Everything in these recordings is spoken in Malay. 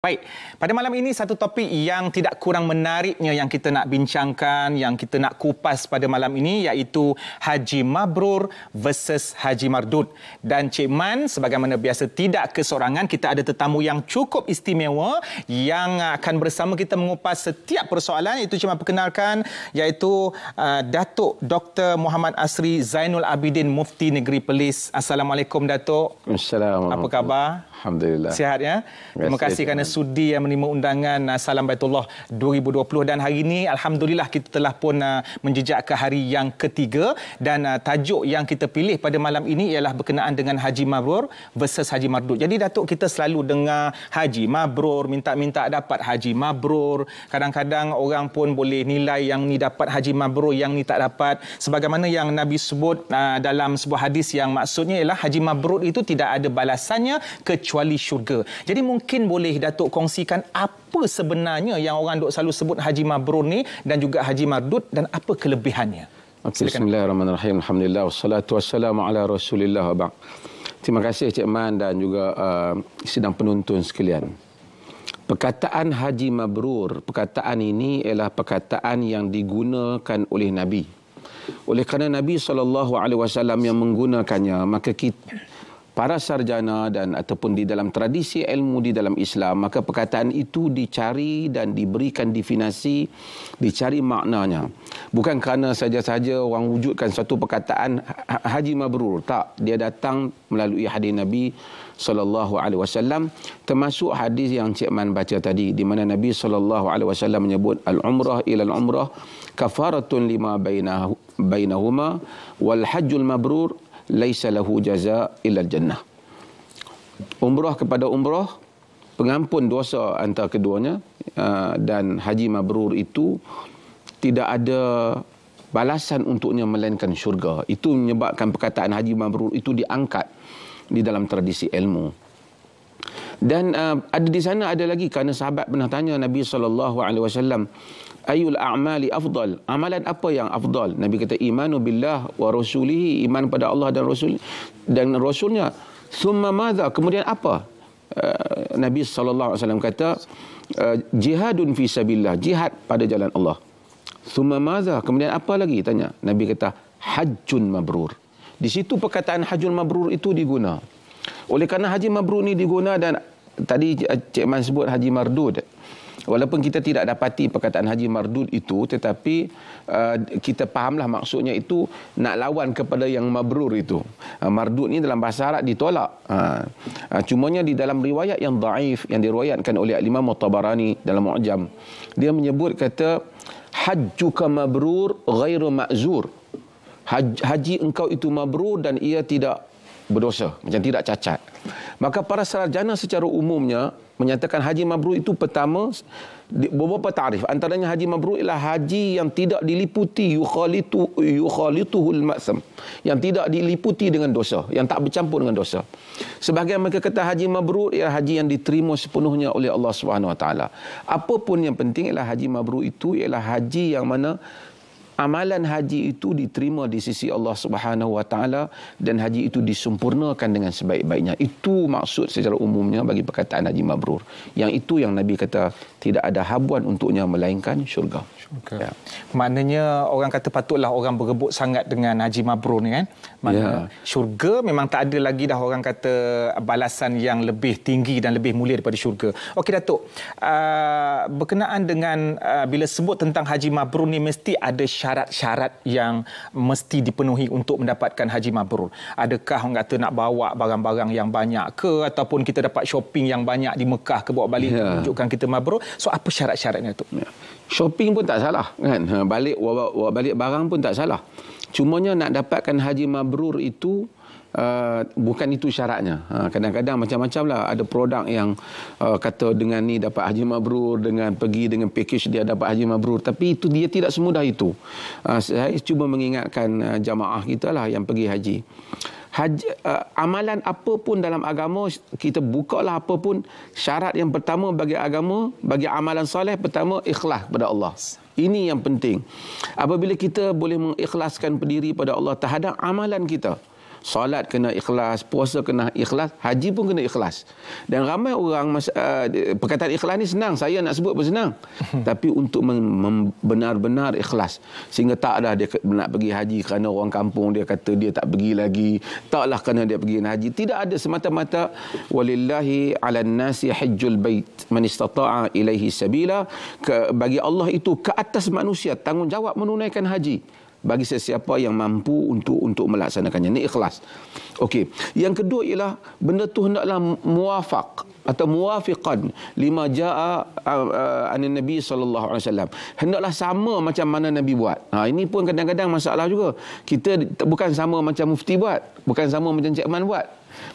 Baik, pada malam ini satu topik yang tidak kurang menariknya yang kita nak bincangkan, yang kita nak kupas pada malam ini iaitu Haji Mabrur versus Haji Mardut Dan Cik Man sebagaimana biasa tidak kesorangan, kita ada tetamu yang cukup istimewa yang akan bersama kita mengupas setiap persoalan iaitu Cik Man perkenalkan iaitu uh, Datuk Dr. Muhammad Asri Zainul Abidin Mufti Negeri Pelis Assalamualaikum Datuk. Assalamualaikum. Apa khabar? Alhamdulillah. Sihat ya. Terima kasih kerana sudi yang menerima undangan ah, Salam Baitullah 2020 dan hari ini alhamdulillah kita telah pun ah, menjejak ke hari yang ketiga dan ah, tajuk yang kita pilih pada malam ini ialah berkenaan dengan Haji Mabrur versus Haji Mardud. Jadi Datuk kita selalu dengar Haji Mabrur minta-minta dapat Haji Mabrur. Kadang-kadang orang pun boleh nilai yang ni dapat Haji Mabrur yang ni tak dapat. Sebagaimana yang Nabi sebut dalam sebuah hadis yang maksudnya ialah Haji Mabrur itu tidak ada balasannya kecuali kecuali syurga. Jadi mungkin boleh Datuk kongsikan apa sebenarnya yang orang dok selalu sebut Haji Mabrur ni dan juga Haji Mardud dan apa kelebihannya? Okay, Bismillahirrahmanirrahim. Alhamdulillah. Wassalatu wassalamu ala Rasulillah. Abang. Terima kasih Cik Man dan juga uh, sidang penonton sekalian. Perkataan Haji Mabrur, perkataan ini ialah perkataan yang digunakan oleh Nabi. Oleh kerana Nabi SAW yang menggunakannya, maka kita para sarjana dan ataupun di dalam tradisi ilmu di dalam Islam maka perkataan itu dicari dan diberikan definisi dicari maknanya bukan kerana saja-saja orang wujudkan satu perkataan ha-, haji mabrur tak dia datang melalui hadis Nabi sallallahu alaihi wasallam termasuk hadis yang Cik Man baca tadi di mana Nabi sallallahu alaihi wasallam menyebut al umrah ila al umrah kafaratun lima bainahuma wal hajjul mabrur laisa lahu jazaa' illa jannah. Umrah kepada umrah pengampun dosa antara keduanya ah, dan haji mabrur itu tidak ada balasan untuknya melainkan syurga. Itu menyebabkan perkataan haji mabrur itu diangkat di dalam tradisi ilmu. Dan uh, ada di sana ada lagi kerana sahabat pernah tanya Nabi saw ayul a'mali afdal amalan apa yang afdal nabi kata imanu billah wa rasulihi iman pada Allah dan rasul dan rasulnya summa madza kemudian apa eh, nabi saw kata eh, jihadun fi sabilillah jihad pada jalan Allah Summa madza kemudian apa lagi tanya nabi kata hajjun mabrur di situ perkataan hajjun mabrur itu diguna oleh kerana haji mabrur ni diguna dan tadi cik man sebut haji mardud walaupun kita tidak dapati perkataan Haji Mardud itu tetapi uh, kita fahamlah maksudnya itu nak lawan kepada yang mabrur itu uh, Mardud ni dalam bahasa Arab ditolak uh, uh, cumanya di dalam riwayat yang daif yang diriwayatkan oleh Imam Mutabarani dalam Mu'jam dia menyebut kata hajjuka mabrur ghairu ma'zur haji, haji engkau itu mabrur dan ia tidak berdosa macam tidak cacat maka para sarjana secara umumnya menyatakan haji mabrur itu pertama beberapa tarif antaranya haji mabrur ialah haji yang tidak diliputi yukhalitu yukhalituhul ma'sam yang tidak diliputi dengan dosa yang tak bercampur dengan dosa sebahagian mereka kata haji mabrur ialah haji yang diterima sepenuhnya oleh Allah Subhanahu wa taala apapun yang penting ialah haji mabrur itu ialah haji yang mana amalan haji itu diterima di sisi Allah Subhanahu wa taala dan haji itu disempurnakan dengan sebaik-baiknya. Itu maksud secara umumnya bagi perkataan haji mabrur. Yang itu yang Nabi kata tidak ada habuan untuknya melainkan syurga. Okay. Ya. Maknanya orang kata patutlah orang berebut sangat dengan Haji Mabrur ni kan. Maknanya ya. syurga memang tak ada lagi dah orang kata balasan yang lebih tinggi dan lebih mulia daripada syurga. Okey Datuk, uh, berkenaan dengan uh, bila sebut tentang Haji Mabrur ni mesti ada syarat-syarat yang mesti dipenuhi untuk mendapatkan Haji Mabrur. Adakah orang kata nak bawa barang-barang yang banyak ke ataupun kita dapat shopping yang banyak di Mekah ke bawa balik ya. tunjukkan kita Mabrur. So apa syarat-syaratnya tu? Ya shopping pun tak salah kan ha, balik bawa balik barang pun tak salah cumanya nak dapatkan haji mabrur itu Uh, bukan itu syaratnya uh, Kadang-kadang macam-macam lah Ada produk yang uh, Kata dengan ni dapat haji mabrur Dengan pergi dengan package dia dapat haji mabrur Tapi itu dia tidak semudah itu uh, Saya cuba mengingatkan uh, jamaah kita lah Yang pergi haji haj, uh, amalan apa pun dalam agama kita bukalah apa pun syarat yang pertama bagi agama bagi amalan soleh pertama ikhlas kepada Allah. Ini yang penting. Apabila kita boleh mengikhlaskan pendiri pada Allah terhadap amalan kita solat kena ikhlas, puasa kena ikhlas, haji pun kena ikhlas. Dan ramai orang uh, perkataan ikhlas ni senang, saya nak sebut pun senang. Tapi untuk benar-benar ikhlas sehingga tak ada dia nak pergi haji kerana orang kampung dia kata dia tak pergi lagi, taklah kerana dia pergi haji. Tidak ada semata-mata walillahi 'alan nasi hajjul bait man istata'a ilaihi sabila. bagi Allah itu ke atas manusia tanggungjawab menunaikan haji bagi sesiapa yang mampu untuk untuk melaksanakannya ni ikhlas. Okey. Yang kedua ialah benda tu hendaklah muafak atau muafiqan lima jaa uh, uh, an nabi sallallahu alaihi wasallam. Hendaklah sama macam mana nabi buat. Ha ini pun kadang-kadang masalah juga. Kita bukan sama macam mufti buat, bukan sama macam cikman buat.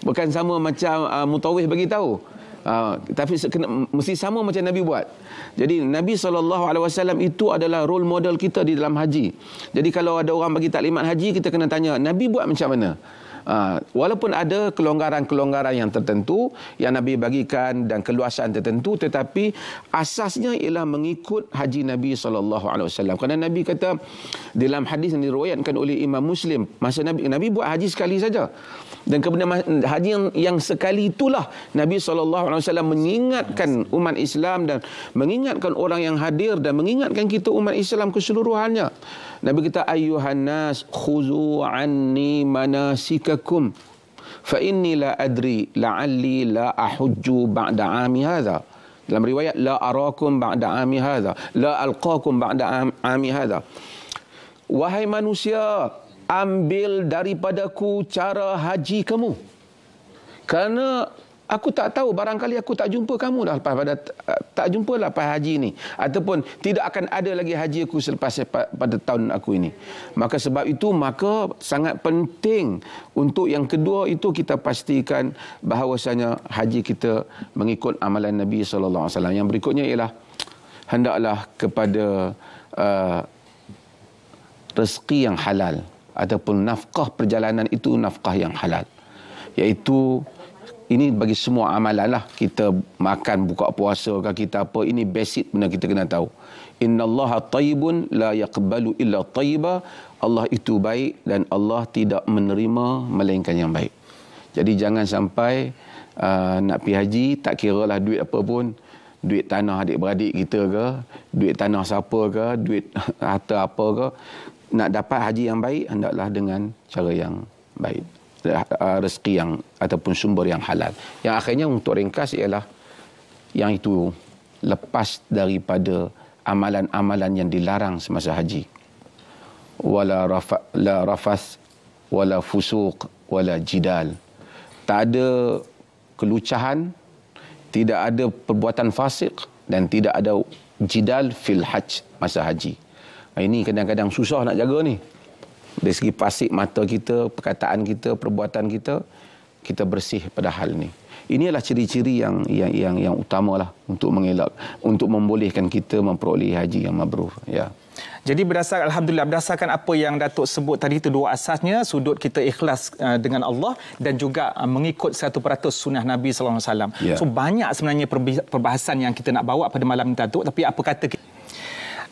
Bukan sama macam uh, mutawih bagi tahu. Ah, tapi kena, mesti sama macam Nabi buat. Jadi Nabi SAW itu adalah role model kita di dalam haji. Jadi kalau ada orang bagi taklimat haji, kita kena tanya, Nabi buat macam mana? Ha, walaupun ada kelonggaran-kelonggaran yang tertentu yang Nabi bagikan dan keluasan tertentu tetapi asasnya ialah mengikut haji Nabi saw. alaihi Kerana Nabi kata dalam hadis yang diriwayatkan oleh Imam Muslim, masa Nabi Nabi buat haji sekali saja. Dan kemudian haji yang, yang sekali itulah Nabi saw mengingatkan umat Islam dan mengingatkan orang yang hadir dan mengingatkan kita umat Islam keseluruhannya. Nabi kata ayuhan nas khuzu anni manasikakum fa inni la adri la'alli la ahujju ba'da ami hadha. Dalam riwayat la arakum ba'da ami hadha, la alqakum ba'da ami hadha. Wahai manusia, ambil daripadaku cara haji kamu. Kerana Aku tak tahu barangkali aku tak jumpa kamu dah lepas pada eh, tak jumpa lah pada haji ini ataupun tidak akan ada lagi haji aku selepas pada tahun aku ini. Maka sebab itu maka sangat penting untuk yang kedua itu kita pastikan bahawasanya haji kita mengikut amalan Nabi sallallahu alaihi wasallam. Yang berikutnya ialah hendaklah kepada uh, rezeki yang halal ataupun nafkah perjalanan itu nafkah yang halal. Yaitu ini bagi semua amalan lah. Kita makan, buka puasa ke kita apa. Ini basic benda kita kena tahu. Inna Allah tayyibun la yaqbalu illa tayyiba. Allah itu baik dan Allah tidak menerima melainkan yang baik. Jadi jangan sampai uh, nak pergi haji, tak kira lah duit apa pun. Duit tanah adik-beradik kita ke, duit tanah siapa ke, duit harta apa ke. Nak dapat haji yang baik, hendaklah dengan cara yang baik. Ha, ha, rezeki yang ataupun sumber yang halal. Yang akhirnya untuk ringkas ialah yang itu lepas daripada amalan-amalan yang dilarang semasa haji. Wala rafa, la rafas, wala fusuq, wala jidal. Tak ada kelucahan, tidak ada perbuatan fasik dan tidak ada jidal fil hajj masa haji. Ha, ini kadang-kadang susah nak jaga ni dari segi pasik mata kita, perkataan kita, perbuatan kita, kita bersih pada hal ini. Inilah ciri-ciri yang yang yang yang lah untuk mengelak untuk membolehkan kita memperoleh haji yang mabrur ya. Jadi berdasarkan alhamdulillah berdasarkan apa yang Datuk sebut tadi itu dua asasnya sudut kita ikhlas uh, dengan Allah dan juga uh, mengikut 100% sunnah Nabi sallallahu yeah. alaihi wasallam. Ya. So banyak sebenarnya perbahasan yang kita nak bawa pada malam ini Datuk tapi apa kata kita...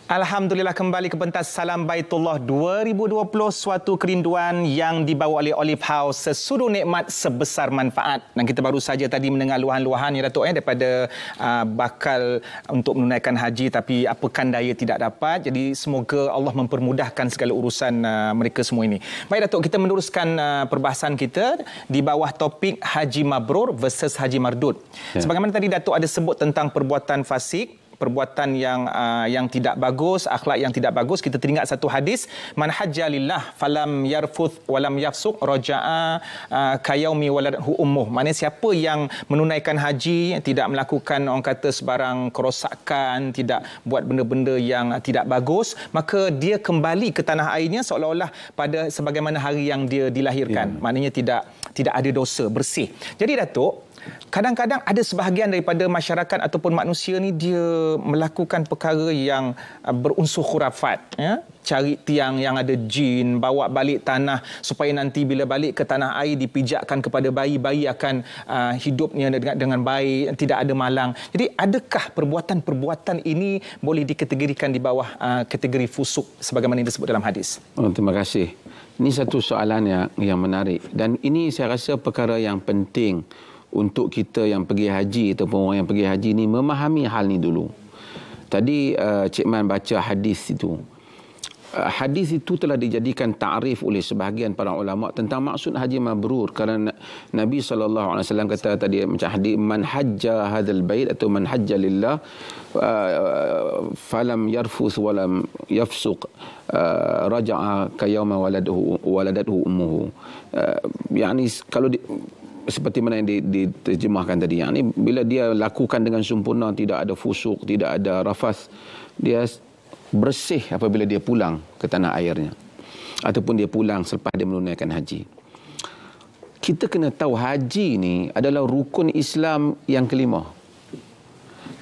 Alhamdulillah kembali ke pentas Salam Baitullah 2020 suatu kerinduan yang dibawa oleh Olive House sesudu nikmat sebesar manfaat. Dan kita baru saja tadi mendengar luahan-luahan ya Datuk eh daripada uh, bakal untuk menunaikan haji tapi apakan daya tidak dapat. Jadi semoga Allah mempermudahkan segala urusan uh, mereka semua ini. Baik Datuk kita meneruskan uh, perbahasan kita di bawah topik Haji Mabrur versus Haji Mardud. Ya. Sebagaimana tadi Datuk ada sebut tentang perbuatan fasik perbuatan yang uh, yang tidak bagus, akhlak yang tidak bagus, kita teringat satu hadis, man hajja lillah falam yarfuth walam yafsuq raja'a uh, ah, kayaumi waladhu ummuh. Mana siapa yang menunaikan haji tidak melakukan orang kata sebarang kerosakan, tidak buat benda-benda yang tidak bagus, maka dia kembali ke tanah airnya seolah-olah pada sebagaimana hari yang dia dilahirkan. Yeah. Maknanya tidak tidak ada dosa, bersih. Jadi Datuk, kadang-kadang ada sebahagian daripada masyarakat ataupun manusia ni dia melakukan perkara yang uh, berunsur khurafat ya cari tiang yang ada jin bawa balik tanah supaya nanti bila balik ke tanah air dipijakkan kepada bayi-bayi akan uh, hidupnya dengan dengan baik tidak ada malang jadi adakah perbuatan-perbuatan ini boleh dikategorikan di bawah uh, kategori fusuk sebagaimana yang disebut dalam hadis oh, terima kasih ini satu soalan yang yang menarik dan ini saya rasa perkara yang penting untuk kita yang pergi haji ataupun orang yang pergi haji ni memahami hal ni dulu. Tadi uh, Cik Man baca hadis itu. Uh, hadis itu telah dijadikan ta'rif oleh sebahagian para ulama tentang maksud haji mabrur kerana Nabi saw kata tadi macam hadis man hajja hadzal bait atau man hajja lillah uh, falam yarfus walam yafsuq uh, raja'a ka yawma waladuhu waladatuhu ummuhu. Uh, yani kalau di, seperti mana yang diterjemahkan tadi yang ini bila dia lakukan dengan sempurna tidak ada fusuk tidak ada rafas dia bersih apabila dia pulang ke tanah airnya ataupun dia pulang selepas dia menunaikan haji kita kena tahu haji ni adalah rukun Islam yang kelima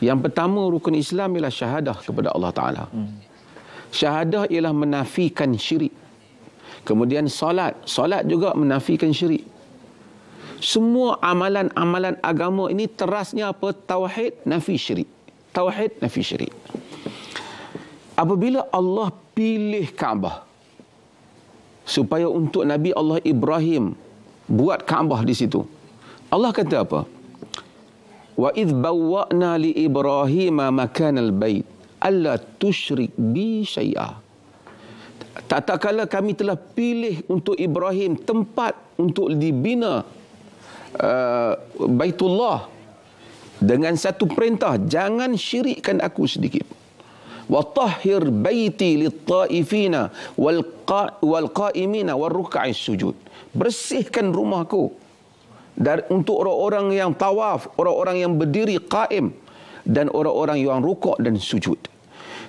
yang pertama rukun Islam ialah syahadah kepada Allah taala hmm. syahadah ialah menafikan syirik kemudian solat solat juga menafikan syirik semua amalan-amalan agama ini terasnya apa tauhid nafi syirik tauhid nafi syirik apabila Allah pilih Kaabah supaya untuk Nabi Allah Ibrahim buat Kaabah di situ Allah kata apa wa id bawwa'na li ibrahima makanal bait alla tusyrik bi syai'a Tatkala kami telah pilih untuk Ibrahim tempat untuk dibina uh, Baitullah dengan satu perintah jangan syirikkan aku sedikit wa tahhir baiti lit-taifina wal qa'imina war ruk'i sujud bersihkan rumahku dari untuk orang-orang yang tawaf orang-orang yang berdiri qaim dan orang-orang yang rukuk dan sujud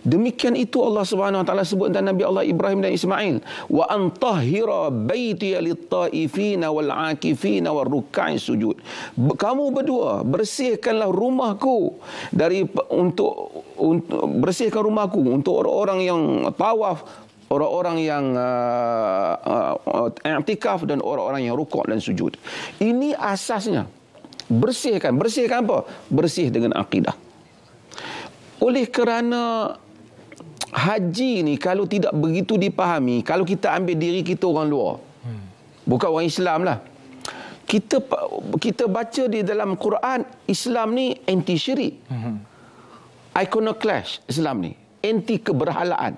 Demikian itu Allah Subhanahu Wa Taala sebut tentang Nabi Allah Ibrahim dan Ismail. Wa antahira baiti lit-taifina wal-akifina war-ruk'i sujud. Kamu berdua bersihkanlah rumahku dari untuk, untuk bersihkan rumahku untuk orang-orang yang tawaf orang-orang yang i'tikaf uh, uh, uh dan orang-orang yang rukuk dan sujud. Ini asasnya. Bersihkan. Bersihkan apa? Bersih dengan akidah. Oleh kerana haji ni kalau tidak begitu dipahami, kalau kita ambil diri kita orang luar, hmm. bukan orang Islam lah. Kita kita baca di dalam Quran, Islam ni anti syirik. Hmm. Iconoclash Islam ni. Anti keberhalaan.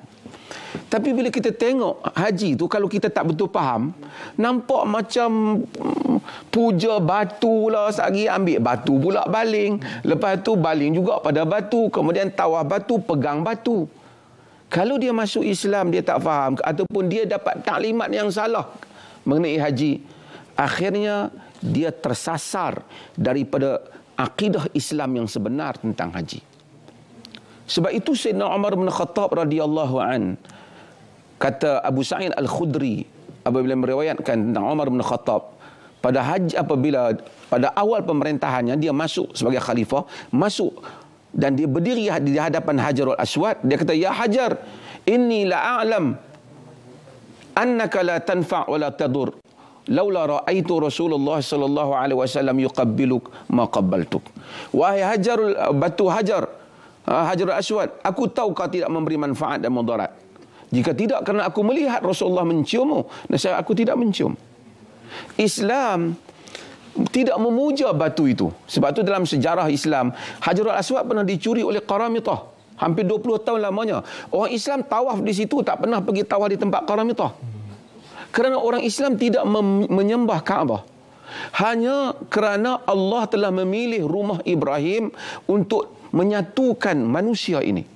Tapi bila kita tengok haji tu, kalau kita tak betul faham, nampak macam mm, puja batu lah sehari ambil batu pula baling. Lepas tu baling juga pada batu. Kemudian tawah batu, pegang batu. Kalau dia masuk Islam, dia tak faham. Ataupun dia dapat taklimat yang salah mengenai haji. Akhirnya, dia tersasar daripada akidah Islam yang sebenar tentang haji. Sebab itu Sayyidina Umar bin Khattab radhiyallahu an kata Abu Sa'id Al-Khudri apabila meriwayatkan tentang Umar bin Khattab pada haji apabila pada awal pemerintahannya dia masuk sebagai khalifah masuk dan dia berdiri di hadapan Hajarul Aswad dia kata ya Hajar inni la a'lam annaka la tanfa' wa la tadur laula ra'aitu Rasulullah sallallahu alaihi wasallam yuqabbiluk ma qabbaltuk wahai Hajarul batu Hajar ah, Hajarul Aswad aku tahu kau tidak memberi manfaat dan mudarat jika tidak kerana aku melihat Rasulullah menciummu dan saya aku tidak mencium Islam tidak memuja batu itu. Sebab itu dalam sejarah Islam, Hajarul Aswad pernah dicuri oleh Qaramitah. Hampir 20 tahun lamanya. Orang Islam tawaf di situ, tak pernah pergi tawaf di tempat Qaramitah. Kerana orang Islam tidak menyembah Kaabah. Hanya kerana Allah telah memilih rumah Ibrahim untuk menyatukan manusia ini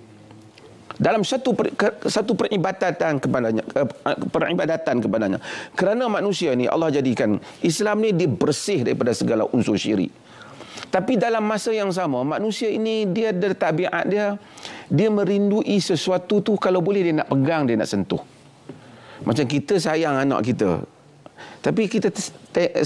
dalam satu per, satu peribadatan kepadanya eh, peribadatan kepadanya kerana manusia ni Allah jadikan Islam ni dibersih daripada segala unsur syirik tapi dalam masa yang sama manusia ini dia dari tabiat dia dia merindui sesuatu tu kalau boleh dia nak pegang dia nak sentuh macam kita sayang anak kita tapi kita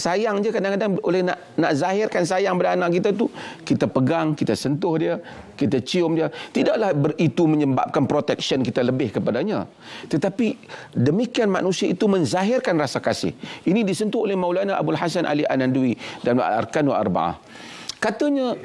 sayang je kadang-kadang oleh nak nak zahirkan sayang pada anak kita tu, kita pegang, kita sentuh dia, kita cium dia. Tidaklah itu menyebabkan protection kita lebih kepadanya. Tetapi demikian manusia itu menzahirkan rasa kasih. Ini disentuh oleh Maulana Abdul Hasan Ali anandui dan Al-Arkanu Arba'ah. Katanya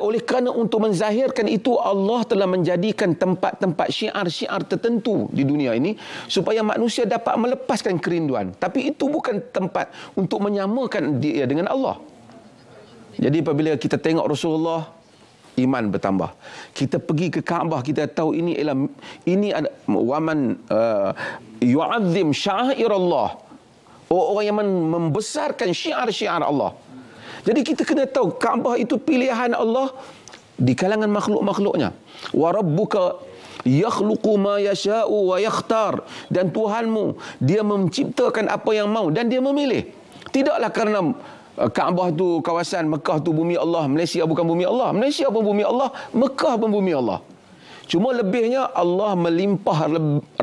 oleh kerana untuk menzahirkan itu Allah telah menjadikan tempat-tempat syiar-syiar tertentu di dunia ini supaya manusia dapat melepaskan kerinduan tapi itu bukan tempat untuk menyamakan dia dengan Allah jadi apabila kita tengok Rasulullah iman bertambah kita pergi ke Kaabah kita tahu ini adalah ini adalah waman uh, yu'azzim syair Allah oh, orang yang membesarkan syiar-syiar Allah jadi kita kena tahu Kaabah itu pilihan Allah di kalangan makhluk-makhluknya. Wa rabbuka yakhluqu ma yasha'u wa yakhtar dan Tuhanmu dia menciptakan apa yang mau dan dia memilih. Tidaklah kerana uh, Kaabah tu kawasan Mekah tu bumi Allah, Malaysia bukan bumi Allah. Malaysia pun bumi Allah, Mekah pun bumi Allah. Cuma lebihnya Allah melimpah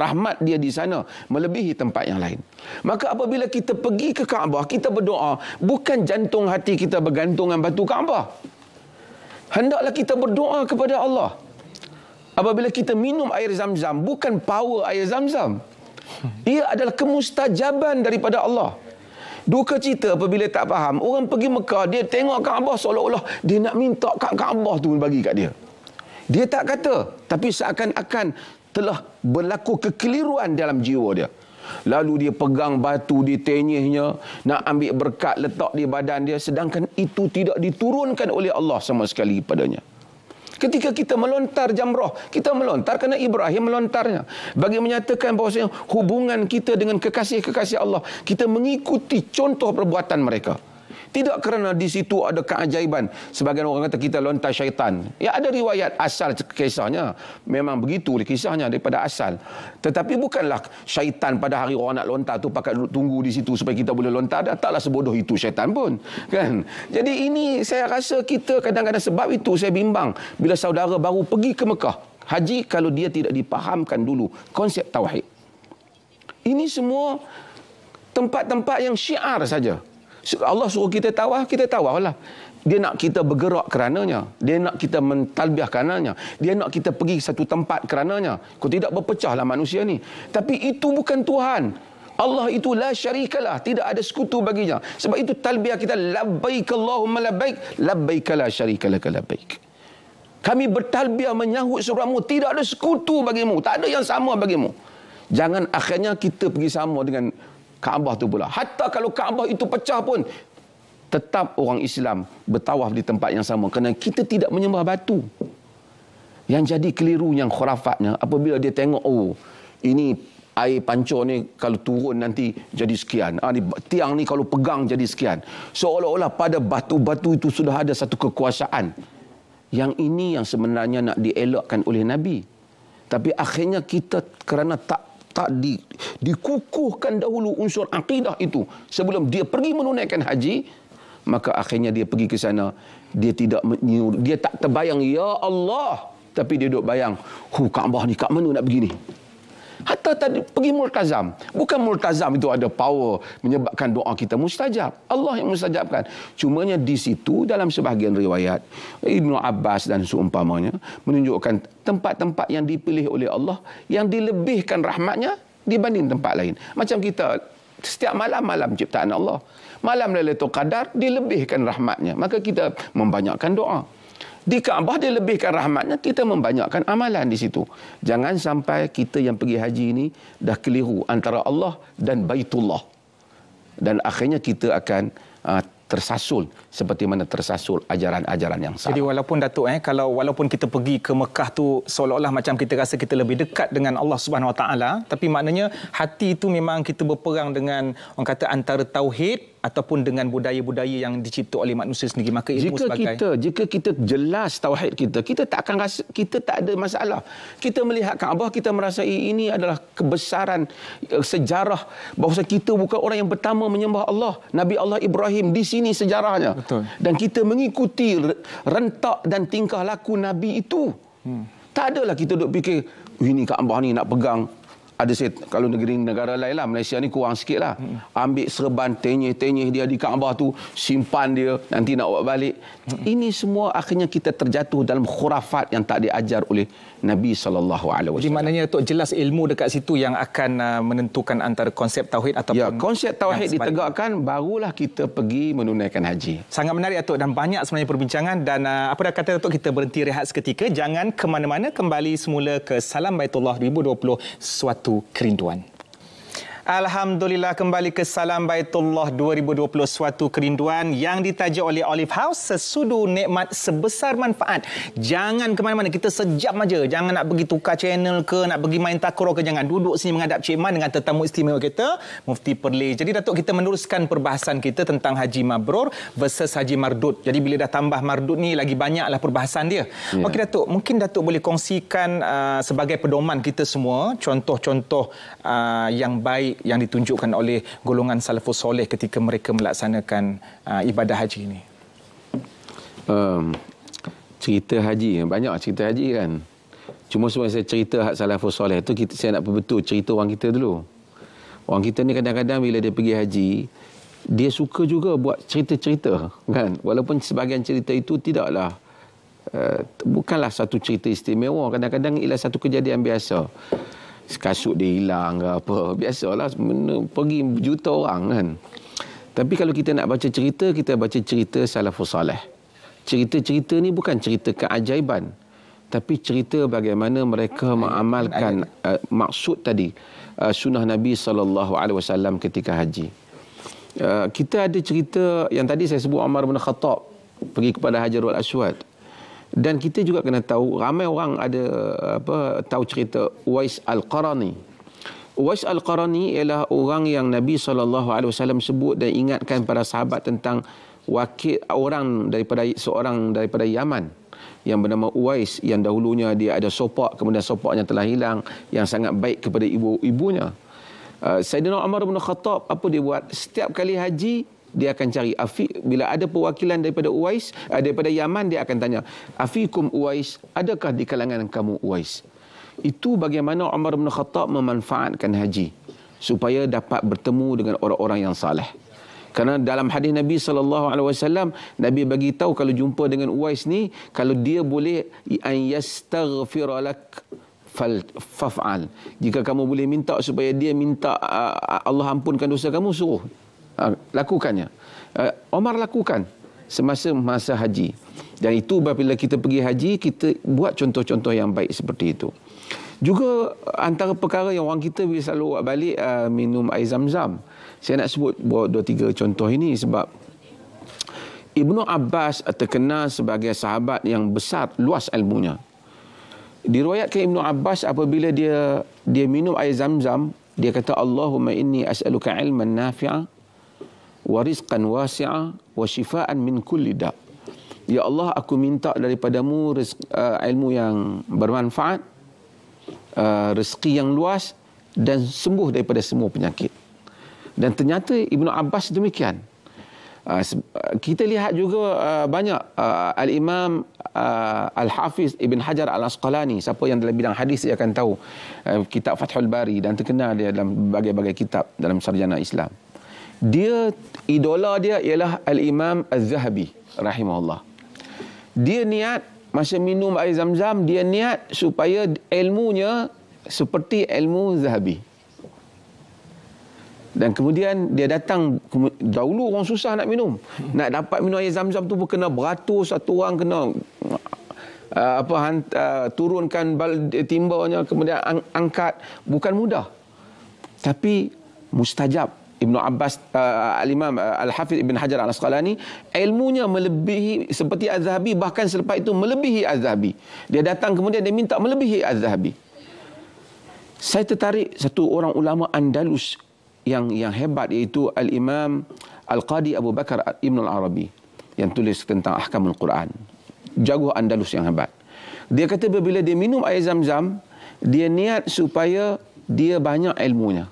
rahmat dia di sana. Melebihi tempat yang lain. Maka apabila kita pergi ke Kaabah, kita berdoa. Bukan jantung hati kita bergantung dengan batu Kaabah. Hendaklah kita berdoa kepada Allah. Apabila kita minum air zam-zam, bukan power air zam-zam. Ia adalah kemustajaban daripada Allah. Duka cita apabila tak faham. Orang pergi Mekah, dia tengok Kaabah seolah-olah dia nak minta Kaabah tu bagi kat dia. Dia tak kata, tapi seakan-akan telah berlaku kekeliruan dalam jiwa dia. Lalu dia pegang batu di tenyihnya, nak ambil berkat letak di badan dia, sedangkan itu tidak diturunkan oleh Allah sama sekali padanya. Ketika kita melontar jamrah, kita melontar kerana Ibrahim melontarnya. Bagi menyatakan bahawa hubungan kita dengan kekasih-kekasih Allah, kita mengikuti contoh perbuatan mereka. Tidak kerana di situ ada keajaiban. Sebagian orang kata kita lontar syaitan. Ya ada riwayat asal kisahnya. Memang begitu kisahnya daripada asal. Tetapi bukanlah syaitan pada hari orang nak lontar tu pakai tunggu di situ supaya kita boleh lontar. Dah taklah sebodoh itu syaitan pun. Kan? Jadi ini saya rasa kita kadang-kadang sebab itu saya bimbang. Bila saudara baru pergi ke Mekah. Haji kalau dia tidak dipahamkan dulu konsep tauhid. Ini semua tempat-tempat yang syiar saja. Allah suruh kita tawaf, kita tawaf lah. Dia nak kita bergerak kerananya. Dia nak kita mentalbiah kerananya. Dia nak kita pergi satu tempat kerananya. Kau tidak berpecahlah manusia ni. Tapi itu bukan Tuhan. Allah itu la syarikalah. Tidak ada sekutu baginya. Sebab itu talbiah kita labbaik Allahumma labbaik. Labbaikalah syarikalah labbaik. Kami bertalbiah menyahut suramu. Tidak ada sekutu bagimu. Tak ada yang sama bagimu. Jangan akhirnya kita pergi sama dengan Kaabah tu pula. Hatta kalau Kaabah itu pecah pun tetap orang Islam bertawaf di tempat yang sama kerana kita tidak menyembah batu. Yang jadi keliru yang khurafatnya apabila dia tengok oh ini air pancur ni kalau turun nanti jadi sekian. Ah ha, ni tiang ni kalau pegang jadi sekian. Seolah-olah pada batu-batu itu sudah ada satu kekuasaan. Yang ini yang sebenarnya nak dielakkan oleh Nabi. Tapi akhirnya kita kerana tak tak di, dikukuhkan dahulu unsur akidah itu sebelum dia pergi menunaikan haji maka akhirnya dia pergi ke sana dia tidak dia tak terbayang ya Allah tapi dia duduk bayang hu Kaabah ni kat mana nak pergi ni Hatta tadi pergi multazam. Bukan multazam itu ada power menyebabkan doa kita mustajab. Allah yang mustajabkan. Cuma Cumanya di situ dalam sebahagian riwayat. Ibnu Abbas dan seumpamanya. Menunjukkan tempat-tempat yang dipilih oleh Allah. Yang dilebihkan rahmatnya dibanding tempat lain. Macam kita setiap malam, malam ciptaan Allah. Malam Lailatul Qadar dilebihkan rahmatnya. Maka kita membanyakkan doa. Di Kaabah dia lebihkan rahmatnya, kita membanyakkan amalan di situ. Jangan sampai kita yang pergi haji ini dah keliru antara Allah dan Baitullah. Dan akhirnya kita akan uh, tersasul seperti mana tersasul ajaran-ajaran yang salah. Jadi walaupun Datuk eh kalau walaupun kita pergi ke Mekah tu seolah-olah macam kita rasa kita lebih dekat dengan Allah Subhanahu Wa Taala tapi maknanya hati itu memang kita berperang dengan orang kata antara tauhid ataupun dengan budaya-budaya yang dicipta oleh manusia sendiri maka ilmu jika sebagai kita jika kita jelas tauhid kita kita tak akan rasa kita tak ada masalah kita melihat Kaabah kita merasai ini adalah kebesaran eh, sejarah bahawa kita bukan orang yang pertama menyembah Allah Nabi Allah Ibrahim di sini sejarahnya Betul. dan kita mengikuti rentak dan tingkah laku nabi itu hmm. tak adalah kita duk fikir ini Kaabah ni nak pegang ada saya kalau negeri negara lain lah Malaysia ni kurang sikit lah hmm. ambil serban tenyih-tenyih dia di Kaabah tu simpan dia nanti nak buat balik hmm. ini semua akhirnya kita terjatuh dalam khurafat yang tak diajar oleh Nabi SAW di maknanya tu jelas ilmu dekat situ yang akan uh, menentukan antara konsep tauhid ataupun ya, konsep tauhid ditegakkan barulah kita pergi menunaikan haji sangat menarik Tok dan banyak sebenarnya perbincangan dan uh, apa dah kata Tok kita berhenti rehat seketika jangan ke mana-mana kembali semula ke Salam Baitullah 2020 suatu satu kerinduan. Alhamdulillah kembali ke Salam Baitullah 2020 suatu kerinduan yang ditaja oleh Olive House sesudu nikmat sebesar manfaat. Jangan ke mana-mana kita sejam aja. Jangan nak pergi tukar channel ke nak pergi main takro ke jangan duduk sini menghadap Cik Man dengan tetamu istimewa kita Mufti Perli. Jadi Datuk kita meneruskan perbahasan kita tentang Haji Mabrur versus Haji Mardut. Jadi bila dah tambah Mardut ni lagi banyaklah perbahasan dia. Yeah. Okey Datuk, mungkin Datuk boleh kongsikan uh, sebagai pedoman kita semua contoh-contoh uh, yang baik baik yang ditunjukkan oleh golongan salafus soleh ketika mereka melaksanakan uh, ibadah haji ini? Um, cerita haji, banyak cerita haji kan. Cuma semua saya cerita hak salafus soleh itu kita, saya nak perbetul cerita orang kita dulu. Orang kita ni kadang-kadang bila dia pergi haji, dia suka juga buat cerita-cerita kan. Walaupun sebahagian cerita itu tidaklah uh, bukanlah satu cerita istimewa, kadang-kadang ialah satu kejadian biasa kasut dia hilang ke apa. Biasalah pergi juta orang kan. Tapi kalau kita nak baca cerita, kita baca cerita salafus salih. Cerita-cerita ni bukan cerita keajaiban. Tapi cerita bagaimana mereka mengamalkan uh, maksud tadi uh, sunnah Nabi SAW ketika haji. Uh, kita ada cerita yang tadi saya sebut Umar bin Khattab pergi kepada Hajarul Aswad. Dan kita juga kena tahu ramai orang ada apa tahu cerita Uwais Al-Qarani. Uwais Al-Qarani ialah orang yang Nabi SAW sebut dan ingatkan pada sahabat tentang wakil orang daripada seorang daripada Yaman yang bernama Uwais yang dahulunya dia ada sopak kemudian sopaknya telah hilang yang sangat baik kepada ibu-ibunya. Uh, Sayyidina Umar bin Khattab apa dia buat? Setiap kali haji dia akan cari Afiq bila ada perwakilan daripada Uwais eh, daripada Yaman dia akan tanya Afikum Uwais adakah di kalangan kamu Uwais itu bagaimana Umar bin Khattab memanfaatkan haji supaya dapat bertemu dengan orang-orang yang saleh kerana dalam hadis Nabi sallallahu alaihi wasallam Nabi bagi tahu kalau jumpa dengan Uwais ni kalau dia boleh an yastaghfir lak fafal jika kamu boleh minta supaya dia minta Allah ampunkan dosa kamu suruh Ah, lakukannya. Uh, Omar lakukan semasa masa haji. Dan itu bila kita pergi haji, kita buat contoh-contoh yang baik seperti itu. Juga antara perkara yang orang kita bila selalu buat balik uh, minum air zam-zam. Saya nak sebut dua tiga contoh ini sebab Ibnu Abbas terkenal sebagai sahabat yang besar luas ilmunya. Diriwayatkan Ibnu Abbas apabila dia dia minum air zam-zam, dia kata Allahumma inni as'aluka ilman nafiah wa rizqan wasi'a wa shifaan min kulli da' Ya Allah aku minta daripadamu rizq, uh, ilmu yang bermanfaat uh, rezeki yang luas dan sembuh daripada semua penyakit dan ternyata Ibnu Abbas demikian uh, uh, kita lihat juga uh, banyak al-Imam Al-Hafiz Ibn Hajar Al-Asqalani siapa yang dalam bidang hadis dia akan tahu kitab Fathul Bari dan terkenal dia dalam berbagai-bagai kitab dalam sarjana Islam dia idola dia ialah al-Imam Az-Zahabi rahimahullah. Dia niat masa minum air Zamzam dia niat supaya ilmunya seperti ilmu Zahabi. Dan kemudian dia datang dahulu orang susah nak minum. Nak dapat minum air Zamzam tu pun kena beratus satu orang kena uh, apa uh, turunkan bal timbanya kemudian angkat bukan mudah. Tapi mustajab Ibn Abbas uh, Al-Imam uh, al Hafidh Ibn Hajar Al-Asqalani ilmunya melebihi seperti Az-Zahabi bahkan selepas itu melebihi Az-Zahabi. Dia datang kemudian dia minta melebihi Az-Zahabi. Saya tertarik satu orang ulama Andalus yang yang hebat iaitu Al-Imam Al-Qadi Abu Bakar Ibn Al-Arabi yang tulis tentang ahkam Al Quran. Jaguh Andalus yang hebat. Dia kata bila dia minum air zam-zam, dia niat supaya dia banyak ilmunya.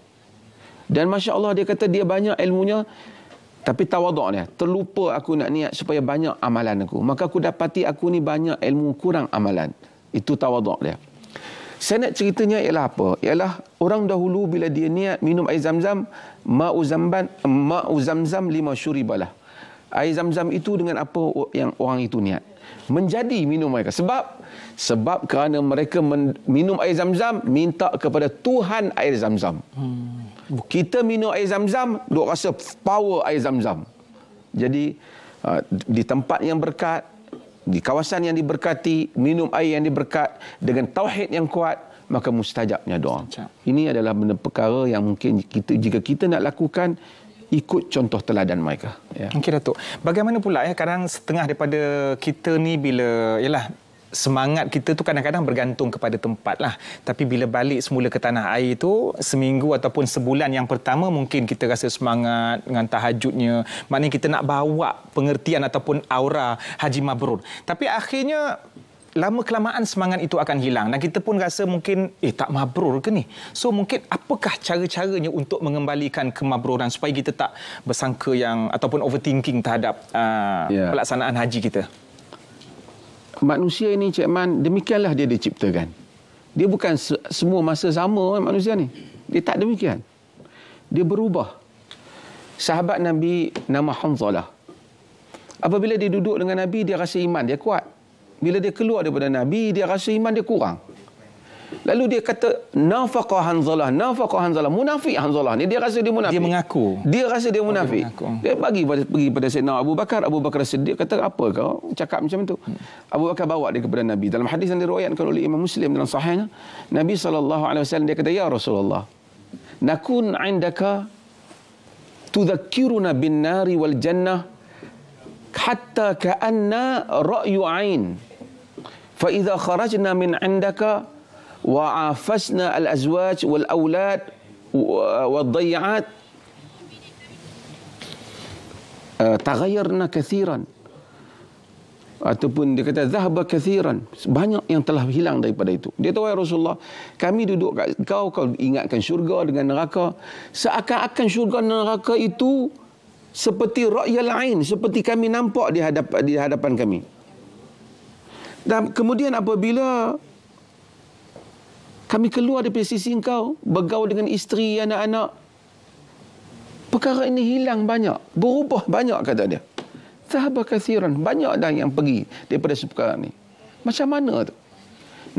Dan Masya Allah dia kata dia banyak ilmunya. Tapi tawaduk dia. Terlupa aku nak niat supaya banyak amalan aku. Maka aku dapati aku ni banyak ilmu kurang amalan. Itu tawaduk dia. Saya nak ceritanya ialah apa? Ialah orang dahulu bila dia niat minum air zam-zam. Ma'u zamban, ma zam-zam lima syuribalah. Air zam-zam itu dengan apa yang orang itu niat. Menjadi minum mereka. Sebab sebab kerana mereka minum air zam-zam, minta kepada Tuhan air zam-zam. Hmm kita minum air zam-zam, duk rasa power air zam-zam. Jadi, ah, di tempat yang berkat, di kawasan yang diberkati, minum air yang diberkat, dengan tauhid yang kuat, maka mustajabnya doa. Ini adalah benda perkara yang mungkin kita, jika kita nak lakukan, ikut contoh teladan mereka. Ya. Okey Datuk. Bagaimana pula ya kadang setengah daripada kita ni bila yalah semangat kita tu kadang-kadang bergantung kepada tempat lah. Tapi bila balik semula ke tanah air tu, seminggu ataupun sebulan yang pertama mungkin kita rasa semangat dengan tahajudnya. Maknanya kita nak bawa pengertian ataupun aura Haji Mabrur. Tapi akhirnya lama kelamaan semangat itu akan hilang dan kita pun rasa mungkin eh tak mabrur ke ni so mungkin apakah cara-caranya untuk mengembalikan kemabruran supaya kita tak bersangka yang ataupun overthinking terhadap uh, yeah. pelaksanaan haji kita manusia ini Cik Man demikianlah dia diciptakan. Dia bukan se- semua masa sama manusia ni. Dia tak demikian. Dia berubah. Sahabat Nabi nama Hamzalah. Apabila dia duduk dengan Nabi dia rasa iman dia kuat. Bila dia keluar daripada Nabi dia rasa iman dia kurang. Lalu dia kata nafaqa hanzalah, nafaqa hanzalah, munafik hanzalah ni dia rasa dia munafik. Dia mengaku. Dia rasa dia munafik. Oh, dia, dia bagi pada pergi pada Sayyidina Abu Bakar, Abu Bakar sedih kata apa kau cakap macam tu. Hmm. Abu Bakar bawa dia kepada Nabi dalam hadis yang diriwayatkan oleh Imam Muslim dalam sahihnya. Nabi sallallahu alaihi wasallam dia kata ya Rasulullah. Nakun indaka tudhakkiruna bin nari wal jannah hatta ka'anna ra'yu ain fa idza kharajna min indaka وعافسنا wa والأولاد والضيعات تغيرنا كثيرا Ataupun dia kata zahba kathiran. Banyak yang telah hilang daripada itu. Dia tahu, ya Rasulullah, kami duduk kat kau, kau ingatkan syurga dengan neraka. Seakan-akan syurga dan neraka itu seperti rakyat lain. Seperti kami nampak di, hadap, di hadapan kami. Dan kemudian apabila kami keluar dari sisi engkau, bergaul dengan isteri, anak-anak. Perkara ini hilang banyak, berubah banyak kata dia. Tahabah kathiran, banyak dah yang pergi daripada sepukaran ini. Macam mana tu?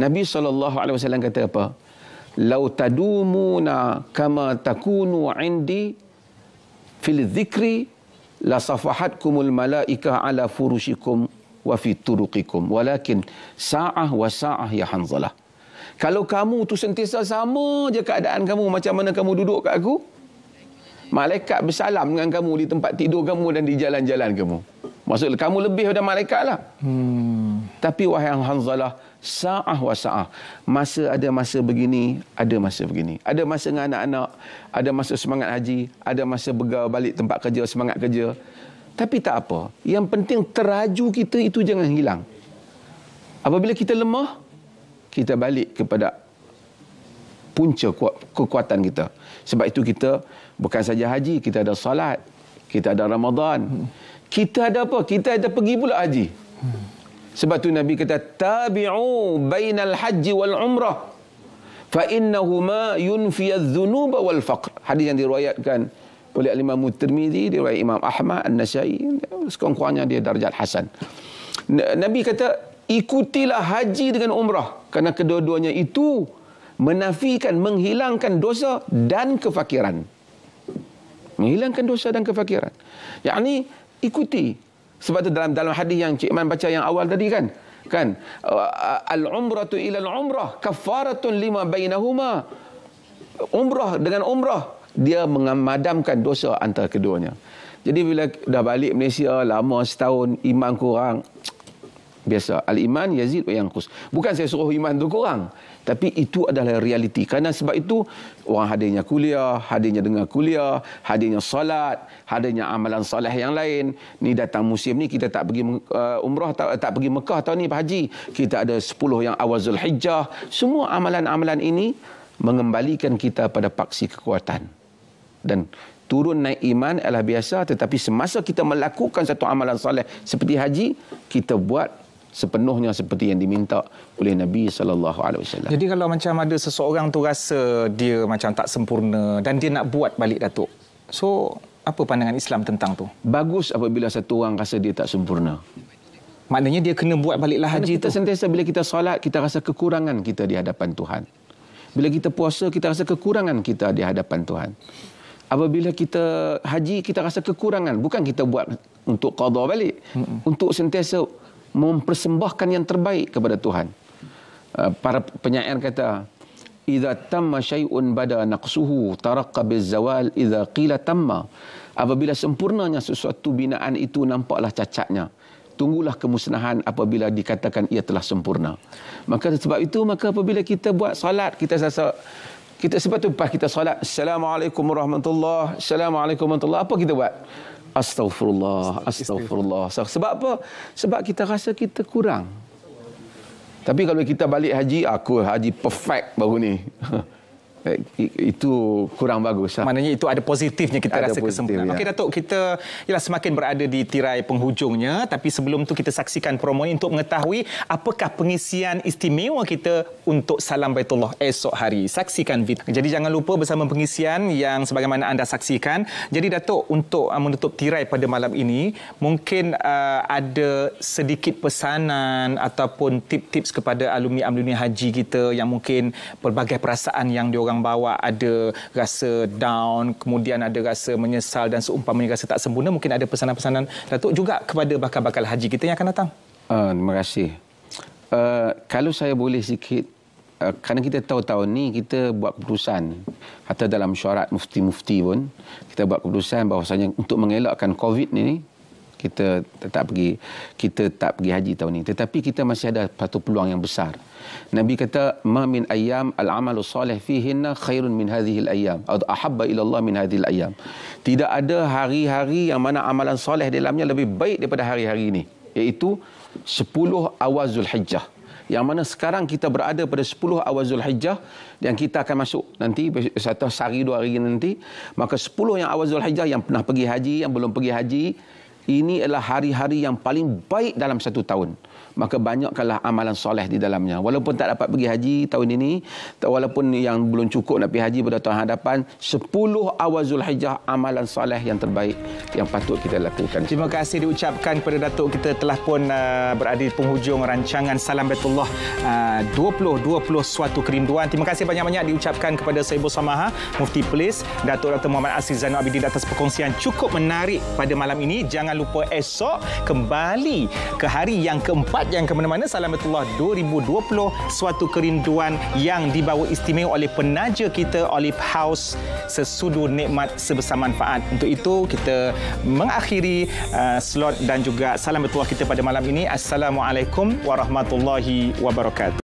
Nabi SAW kata apa? Lau tadumuna kama takunu indi fil zikri la safahatkumul malaika ala furushikum wa fi turuqikum walakin sa'ah wa sa'ah ya hanzalah kalau kamu tu sentiasa sama je keadaan kamu macam mana kamu duduk kat aku, malaikat bersalam dengan kamu di tempat tidur kamu dan di jalan-jalan kamu. Maksudnya kamu lebih daripada malaikat lah. Hmm. Tapi wahai Hanzalah, sa'ah wa sa'ah. Masa ada masa begini, ada masa begini. Ada masa dengan anak-anak, ada masa semangat haji, ada masa begal balik tempat kerja, semangat kerja. Tapi tak apa. Yang penting teraju kita itu jangan hilang. Apabila kita lemah, kita balik kepada punca kekuatan kita. Sebab itu kita bukan saja haji, kita ada salat, kita ada Ramadan. Kita ada apa? Kita ada pergi pula haji. Sebab tu Nabi kata tabi'u bainal haji wal umrah fa innahu ma yunfi adh-dhunuba wal faqr. Hadis yang diriwayatkan oleh Imam Tirmizi, riwayat Imam Ahmad, An-Nasa'i, sekurang-kurangnya dia darjat hasan. Nabi kata ikutilah haji dengan umrah kerana kedua-duanya itu menafikan menghilangkan dosa dan kefakiran menghilangkan dosa dan kefakiran yakni ikuti sebab tu dalam dalam hadis yang Cik Man baca yang awal tadi kan kan uh, uh, al umratu ila al umrah kafaratun lima bainahuma umrah dengan umrah dia mengamadamkan dosa antara keduanya jadi bila dah balik Malaysia lama setahun iman kurang biasa al iman yazid wa yanqus bukan saya suruh iman tu kurang tapi itu adalah realiti kerana sebab itu orang hadirnya kuliah hadirnya dengar kuliah hadirnya salat, hadirnya amalan soleh yang lain ni datang musim ni kita tak pergi uh, umrah tak, tak pergi Mekah tahun ni haji kita ada 10 yang awal Zulhijjah semua amalan-amalan ini mengembalikan kita pada paksi kekuatan dan turun naik iman adalah biasa tetapi semasa kita melakukan satu amalan soleh seperti haji kita buat sepenuhnya seperti yang diminta oleh Nabi sallallahu alaihi wasallam. Jadi kalau macam ada seseorang tu rasa dia macam tak sempurna dan dia nak buat balik Datuk. So apa pandangan Islam tentang tu? Bagus apabila satu orang rasa dia tak sempurna. Maknanya dia kena buat baliklah haji kita tu. sentiasa bila kita solat kita rasa kekurangan kita di hadapan Tuhan. Bila kita puasa kita rasa kekurangan kita di hadapan Tuhan. Apabila kita haji kita rasa kekurangan bukan kita buat untuk qada balik. Mm-mm. Untuk sentiasa mempersembahkan yang terbaik kepada Tuhan. Uh, para penyair kata, "Idza tamma syai'un bada naqsuhu taraqqa bizawal idza qila tamma." Apabila sempurnanya sesuatu binaan itu nampaklah cacatnya. Tunggulah kemusnahan apabila dikatakan ia telah sempurna. Maka sebab itu maka apabila kita buat salat kita rasa kita sebab tu lepas kita salat assalamualaikum warahmatullahi assalamualaikum warahmatullahi apa kita buat Astaghfirullah, Astaghfirullah. Sebab apa? Sebab kita rasa kita kurang. Tapi kalau kita balik haji, aku haji perfect baru ni. Eh, itu kurang bagus. Lah. Maknanya itu ada positifnya kita ada rasa positif, kesempatan. Ya. Okey Datuk, kita ialah semakin berada di tirai penghujungnya tapi sebelum tu kita saksikan promo untuk mengetahui apakah pengisian istimewa kita untuk Salam Baitullah esok hari. Saksikan video. Jadi jangan lupa bersama pengisian yang sebagaimana anda saksikan. Jadi Datuk untuk uh, menutup tirai pada malam ini mungkin uh, ada sedikit pesanan ataupun tip-tips kepada alumni-alumni haji kita yang mungkin pelbagai perasaan yang diorang orang bawa ada rasa down, kemudian ada rasa menyesal dan seumpamanya rasa tak sempurna, mungkin ada pesanan-pesanan Datuk juga kepada bakal-bakal haji kita yang akan datang. Uh, terima kasih. Uh, kalau saya boleh sikit, uh, kerana kita tahu tahun ni kita buat keputusan atau dalam syarat mufti-mufti pun, kita buat keputusan bahawasanya untuk mengelakkan COVID ni, kita tak pergi kita tak pergi haji tahun ini tetapi kita masih ada satu peluang yang besar Nabi kata ma min ayyam al amalu salih fihi khairun min hadhihi al ayyam atau ahabba ila Allah min hadhihi al ayyam tidak ada hari-hari yang mana amalan soleh dalamnya lebih baik daripada hari-hari ini iaitu 10 awal Zulhijjah yang mana sekarang kita berada pada 10 awal Zulhijjah yang kita akan masuk nanti satu hari dua hari nanti maka 10 yang awal Zulhijjah yang pernah pergi haji yang belum pergi haji ini adalah hari-hari yang paling baik dalam satu tahun maka banyakkanlah amalan soleh di dalamnya. Walaupun tak dapat pergi haji tahun ini, walaupun yang belum cukup nak pergi haji pada tahun hadapan, sepuluh awal Zulhijjah amalan soleh yang terbaik yang patut kita lakukan. Terima kasih diucapkan kepada Datuk kita telah pun uh, berada di penghujung rancangan Salam Betullah uh, 2020 suatu kerinduan. Terima kasih banyak-banyak diucapkan kepada Saibu Samaha, Mufti Pelis, Datuk Dr. Muhammad Aziz Zainal Abidin atas perkongsian cukup menarik pada malam ini. Jangan lupa esok kembali ke hari yang keempat Ahad yang ke mana-mana Salamatullah 2020 suatu kerinduan yang dibawa istimewa oleh penaja kita Olive House sesudu nikmat sebesar manfaat untuk itu kita mengakhiri uh, slot dan juga salamatullah kita pada malam ini Assalamualaikum warahmatullahi wabarakatuh